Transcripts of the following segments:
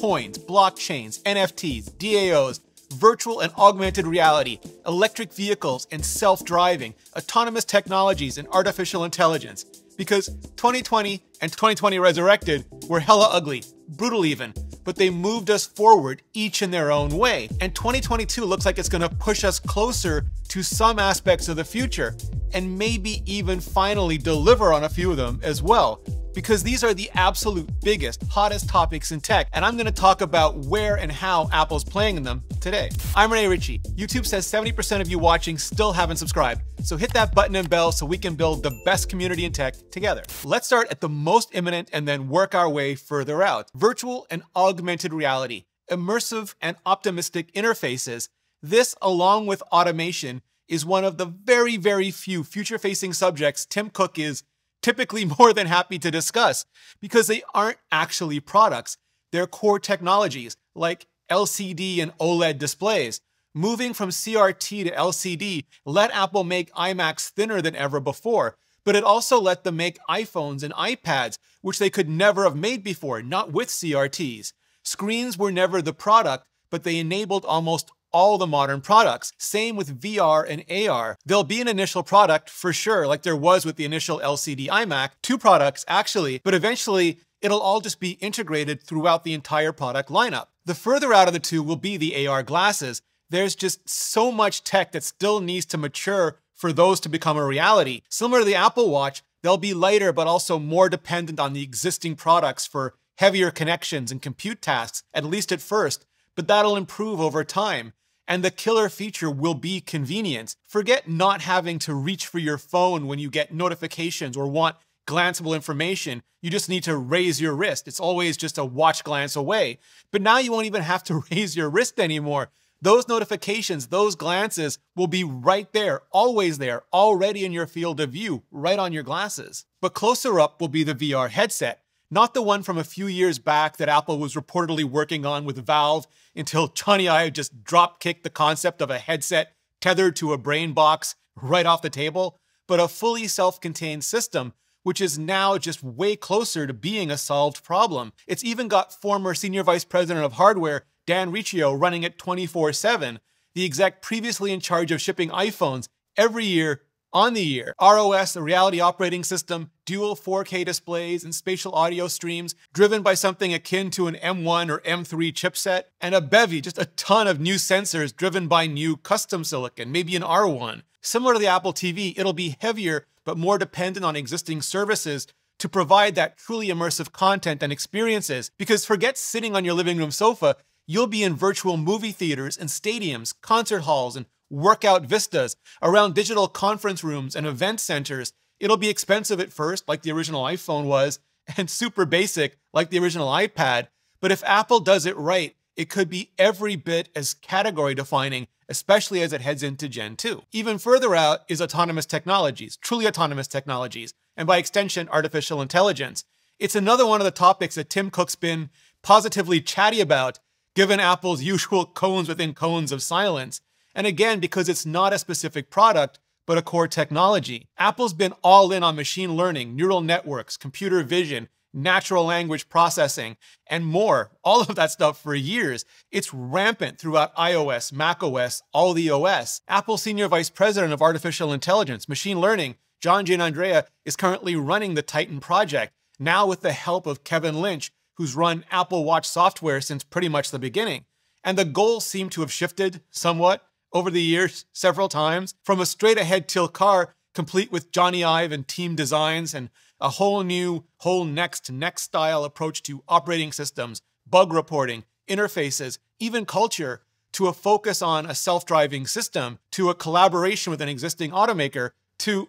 coins, blockchains, NFTs, DAOs, virtual and augmented reality, electric vehicles and self-driving, autonomous technologies and artificial intelligence. Because 2020 and 2020 Resurrected were hella ugly, brutal even, but they moved us forward each in their own way. And 2022 looks like it's gonna push us closer to some aspects of the future and maybe even finally deliver on a few of them as well because these are the absolute biggest, hottest topics in tech, and I'm gonna talk about where and how Apple's playing in them today. I'm Renee Ritchie. YouTube says 70% of you watching still haven't subscribed, so hit that button and bell so we can build the best community in tech together. Let's start at the most imminent and then work our way further out. Virtual and augmented reality, immersive and optimistic interfaces. This, along with automation, is one of the very, very few future facing subjects Tim Cook is typically more than happy to discuss because they aren't actually products. They're core technologies like LCD and OLED displays. Moving from CRT to LCD let Apple make iMacs thinner than ever before, but it also let them make iPhones and iPads, which they could never have made before, not with CRTs. Screens were never the product, but they enabled almost all the modern products. Same with VR and AR. There'll be an initial product for sure, like there was with the initial LCD iMac, two products actually, but eventually it'll all just be integrated throughout the entire product lineup. The further out of the two will be the AR glasses. There's just so much tech that still needs to mature for those to become a reality. Similar to the Apple Watch, they'll be lighter but also more dependent on the existing products for heavier connections and compute tasks, at least at first but that'll improve over time. And the killer feature will be convenience. Forget not having to reach for your phone when you get notifications or want glanceable information. You just need to raise your wrist. It's always just a watch glance away. But now you won't even have to raise your wrist anymore. Those notifications, those glances will be right there, always there, already in your field of view, right on your glasses. But closer up will be the VR headset not the one from a few years back that Apple was reportedly working on with Valve until Johnny Ive just drop kicked the concept of a headset tethered to a brain box right off the table, but a fully self contained system, which is now just way closer to being a solved problem. It's even got former Senior Vice President of Hardware, Dan Riccio, running it 24 7, the exec previously in charge of shipping iPhones every year on the year. ROS, the reality operating system, dual 4K displays and spatial audio streams driven by something akin to an M1 or M3 chipset, and a bevy, just a ton of new sensors driven by new custom silicon, maybe an R1. Similar to the Apple TV, it'll be heavier but more dependent on existing services to provide that truly immersive content and experiences. Because forget sitting on your living room sofa, you'll be in virtual movie theaters and stadiums, concert halls, and workout vistas around digital conference rooms and event centers. It'll be expensive at first, like the original iPhone was, and super basic, like the original iPad. But if Apple does it right, it could be every bit as category defining, especially as it heads into Gen 2. Even further out is autonomous technologies, truly autonomous technologies, and by extension, artificial intelligence. It's another one of the topics that Tim Cook's been positively chatty about, given Apple's usual cones within cones of silence. And again, because it's not a specific product, but a core technology. Apple's been all in on machine learning, neural networks, computer vision, natural language processing, and more, all of that stuff for years. It's rampant throughout iOS, macOS, all the OS. Apple Senior Vice President of Artificial Intelligence, Machine Learning, John Jane Andrea, is currently running the Titan project, now with the help of Kevin Lynch, who's run Apple Watch software since pretty much the beginning. And the goals seem to have shifted somewhat over the years several times, from a straight ahead tilt car complete with Johnny Ive and team designs and a whole new, whole next to next style approach to operating systems, bug reporting, interfaces, even culture, to a focus on a self driving system, to a collaboration with an existing automaker, to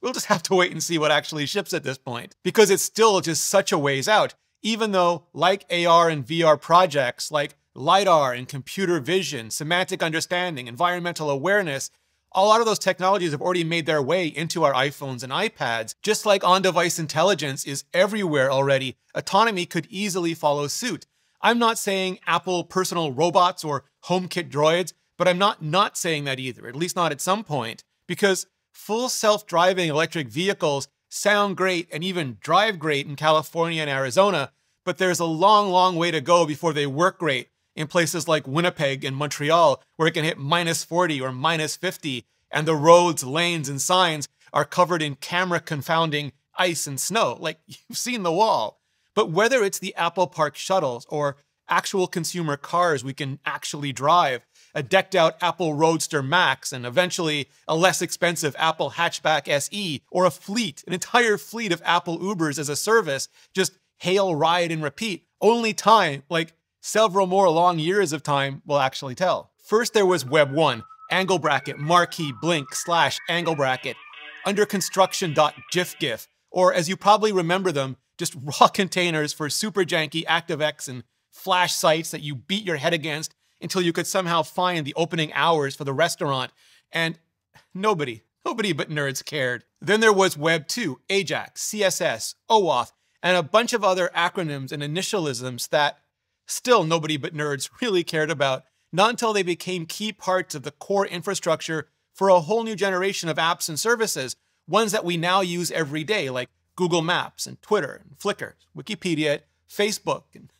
We'll just have to wait and see what actually ships at this point, because it's still just such a ways out, even though, like AR and VR projects, like LiDAR and computer vision, semantic understanding, environmental awareness, a lot of those technologies have already made their way into our iPhones and iPads. Just like on device intelligence is everywhere already, autonomy could easily follow suit. I'm not saying Apple personal robots or HomeKit droids, but I'm not not saying that either, at least not at some point, because full self driving electric vehicles sound great and even drive great in California and Arizona, but there's a long, long way to go before they work great in places like Winnipeg and Montreal, where it can hit minus 40 or minus 50, and the roads, lanes, and signs are covered in camera confounding ice and snow. Like, you've seen the wall. But whether it's the Apple Park shuttles or actual consumer cars we can actually drive, a decked out Apple Roadster Max, and eventually a less expensive Apple Hatchback SE, or a fleet, an entire fleet of Apple Ubers as a service, just hail, ride, and repeat. Only time, like Several more long years of time will actually tell. First, there was Web 1, angle bracket, marquee, blink, slash, angle bracket, under construction dot gif gif, or as you probably remember them, just raw containers for super janky ActiveX and flash sites that you beat your head against until you could somehow find the opening hours for the restaurant. And nobody, nobody but nerds cared. Then there was Web 2, AJAX, CSS, OAuth, and a bunch of other acronyms and initialisms that still nobody but nerds really cared about, not until they became key parts of the core infrastructure for a whole new generation of apps and services, ones that we now use every day, like Google Maps and Twitter and Flickr, Wikipedia, Facebook, and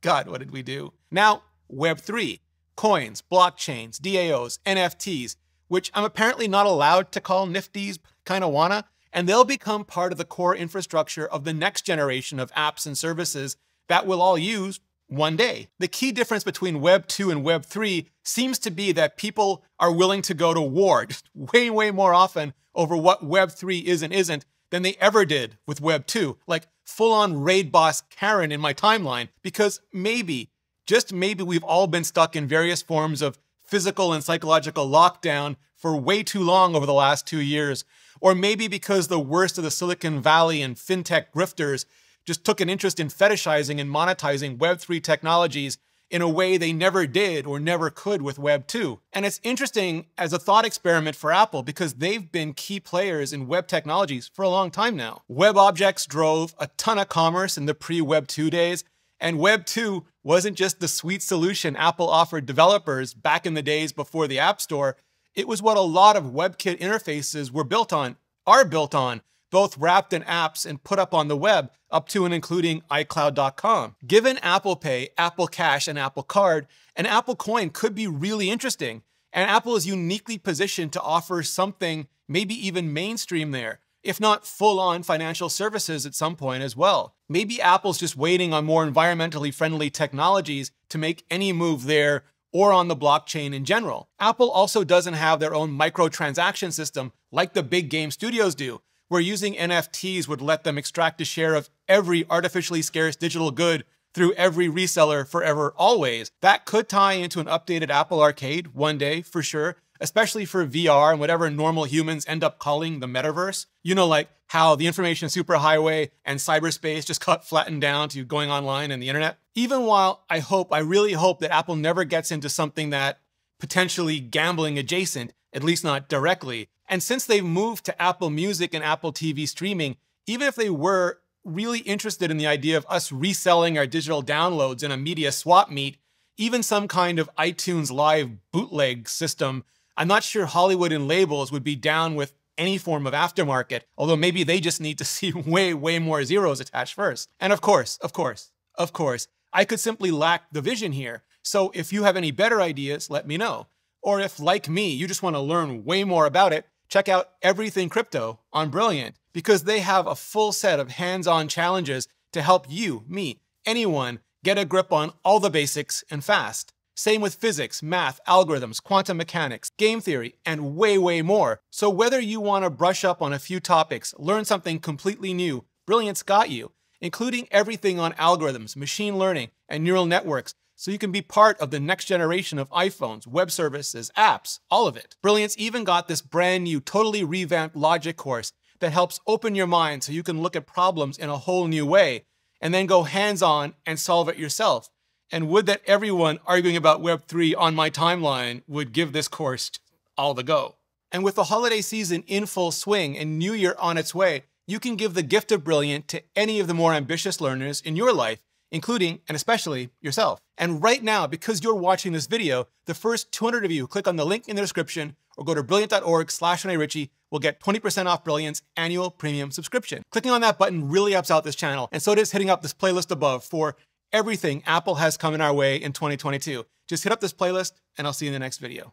God, what did we do? Now, Web3, coins, blockchains, DAOs, NFTs, which I'm apparently not allowed to call nifties, kind of wanna, and they'll become part of the core infrastructure of the next generation of apps and services that we'll all use one day. The key difference between Web 2 and Web 3 seems to be that people are willing to go to war just way, way more often over what Web 3 is and isn't than they ever did with Web 2. Like full on raid boss Karen in my timeline, because maybe, just maybe, we've all been stuck in various forms of physical and psychological lockdown for way too long over the last two years. Or maybe because the worst of the Silicon Valley and fintech grifters just took an interest in fetishizing and monetizing Web3 technologies in a way they never did or never could with Web 2. And it's interesting as a thought experiment for Apple because they've been key players in web technologies for a long time now. Web objects drove a ton of commerce in the pre-Web 2 days, and Web 2 wasn't just the sweet solution Apple offered developers back in the days before the App Store, it was what a lot of WebKit interfaces were built on, are built on, both wrapped in apps and put up on the web, up to and including iCloud.com. Given Apple Pay, Apple Cash, and Apple Card, an Apple coin could be really interesting. And Apple is uniquely positioned to offer something, maybe even mainstream there, if not full on financial services at some point as well. Maybe Apple's just waiting on more environmentally friendly technologies to make any move there or on the blockchain in general. Apple also doesn't have their own microtransaction system like the big game studios do where using NFTs would let them extract a share of every artificially scarce digital good through every reseller forever, always. That could tie into an updated Apple Arcade one day for sure, especially for VR and whatever normal humans end up calling the metaverse. You know, like how the information superhighway and cyberspace just got flattened down to going online and the internet. Even while I hope, I really hope that Apple never gets into something that potentially gambling adjacent, at least not directly, and since they've moved to Apple Music and Apple TV streaming, even if they were really interested in the idea of us reselling our digital downloads in a media swap meet, even some kind of iTunes Live bootleg system, I'm not sure Hollywood and labels would be down with any form of aftermarket, although maybe they just need to see way, way more zeros attached first. And of course, of course, of course, I could simply lack the vision here. So if you have any better ideas, let me know. Or if, like me, you just want to learn way more about it, Check out Everything Crypto on Brilliant because they have a full set of hands on challenges to help you, me, anyone get a grip on all the basics and fast. Same with physics, math, algorithms, quantum mechanics, game theory, and way, way more. So, whether you want to brush up on a few topics, learn something completely new, Brilliant's got you, including everything on algorithms, machine learning, and neural networks so you can be part of the next generation of iPhones, web services, apps, all of it. Brilliance even got this brand new, totally revamped logic course that helps open your mind so you can look at problems in a whole new way and then go hands on and solve it yourself. And would that everyone arguing about Web3 on my timeline would give this course all the go. And with the holiday season in full swing and New Year on its way, you can give the gift of brilliant to any of the more ambitious learners in your life, including and especially yourself. And right now, because you're watching this video, the first 200 of you click on the link in the description or go to brilliant.org slash Ritchie will get 20% off Brilliant's annual premium subscription. Clicking on that button really helps out this channel, and so does hitting up this playlist above for everything Apple has coming our way in 2022. Just hit up this playlist, and I'll see you in the next video.